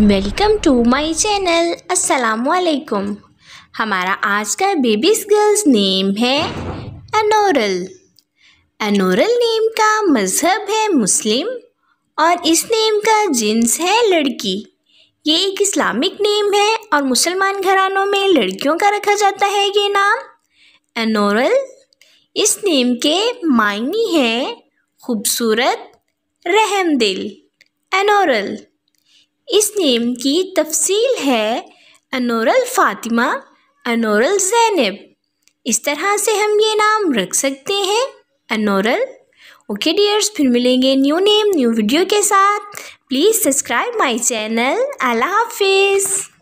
welcome to my channel अस्सलाम वालेकुम हमारा आज का बेबीज गर्ल्स नेम है अनोरल अनोरल नेम का मज़हब है मुस्लिम और इस नेम का जिन्स है लड़की ये एक इस्लामिक नेम है और मुसलमान घरानों में लड़कियों का रखा जाता है ये नाम अनोरल इस नेम के मायने हैं खूबसूरत रहम दिल अनोरल इस नेम की तफसील है अनोरल फ़ातिमा अनोरल ज़ैनब इस तरह से हम ये नाम रख सकते हैं अनोरल ओके डियर्स फिर मिलेंगे न्यू नेम न्यू वीडियो के साथ प्लीज़ सब्सक्राइब माय चैनल अल्लाह हाफिज़